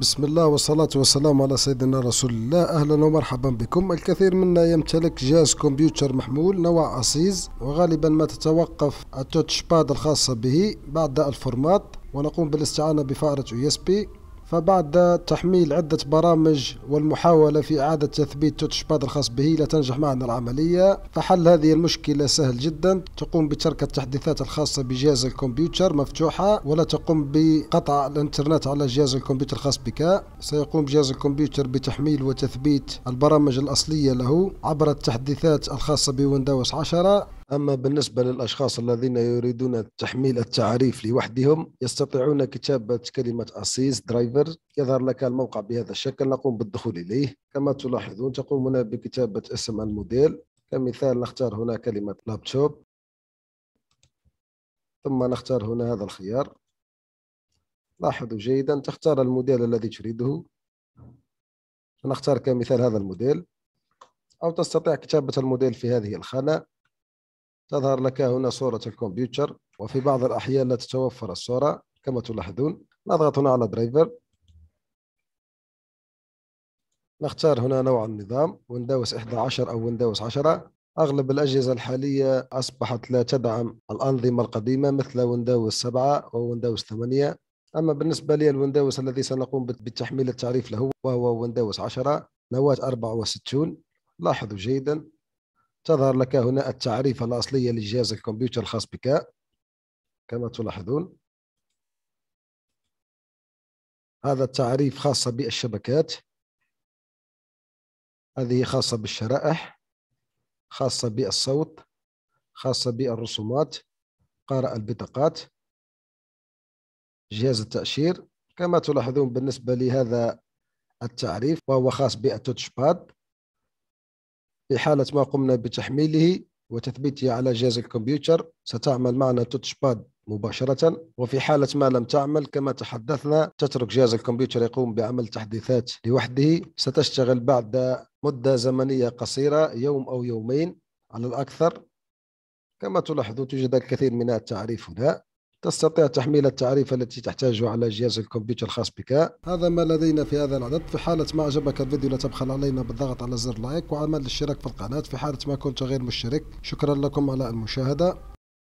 بسم الله والصلاة والسلام على سيدنا رسول الله أهلا ومرحبا بكم الكثير منا يمتلك جهاز كمبيوتر محمول نوع أسيز وغالبا ما تتوقف التوتش باد الخاصة به بعد الفورمات ونقوم بالاستعانة بفأرة USB فبعد تحميل عدة برامج والمحاولة في إعادة تثبيت توتش باد الخاص به لا تنجح معنا العملية فحل هذه المشكلة سهل جدا تقوم بترك التحديثات الخاصة بجهاز الكمبيوتر مفتوحة ولا تقوم بقطع الانترنت على جهاز الكمبيوتر الخاص بك سيقوم جهاز الكمبيوتر بتحميل وتثبيت البرامج الأصلية له عبر التحديثات الخاصة بويندوز 10 أما بالنسبة للأشخاص الذين يريدون تحميل التعريف لوحدهم يستطيعون كتابة كلمة أسيس درايفر يظهر لك الموقع بهذا الشكل نقوم بالدخول إليه كما تلاحظون تقومون بكتابة اسم الموديل كمثال نختار هنا كلمة لابتوب ثم نختار هنا هذا الخيار لاحظوا جيدا تختار الموديل الذي تريده نختار كمثال هذا الموديل أو تستطيع كتابة الموديل في هذه الخانة تظهر لك هنا صورة الكمبيوتر وفي بعض الأحيان لا تتوفر الصورة كما تلاحظون نضغط هنا على درايفر نختار هنا نوع النظام ويندوز 11 أو ويندوز 10 أغلب الأجهزة الحالية أصبحت لا تدعم الأنظمة القديمة مثل ويندوز 7 وويندوز 8 أما بالنسبة لي الويندوز الذي سنقوم بتحميل التعريف له وهو ويندوز 10 نواة 64 لاحظوا جيدا تظهر لك هنا التعريفة الأصلية لجهاز الكمبيوتر الخاص بك كما تلاحظون هذا التعريف خاصة بالشبكات هذه خاصة بالشرائح خاصة بالصوت خاصة بالرسومات قارئ البطاقات جهاز التأشير كما تلاحظون بالنسبة لهذا التعريف وهو خاص بالتوتش باد في حالة ما قمنا بتحميله وتثبيته على جهاز الكمبيوتر ستعمل معنا توتش باد مباشرة وفي حالة ما لم تعمل كما تحدثنا تترك جهاز الكمبيوتر يقوم بعمل تحديثات لوحده ستشتغل بعد مدة زمنية قصيرة يوم أو يومين على الأكثر كما تلاحظون توجد الكثير من التعريف هنا تستطيع تحميل التعريف التي تحتاجها على جهاز الكمبيوتر الخاص بك هذا ما لدينا في هذا العدد في حالة ما أعجبك الفيديو لا تبخل علينا بالضغط على زر لايك وعمل الاشتراك في القناة في حالة ما كنت غير مشترك شكرا لكم على المشاهدة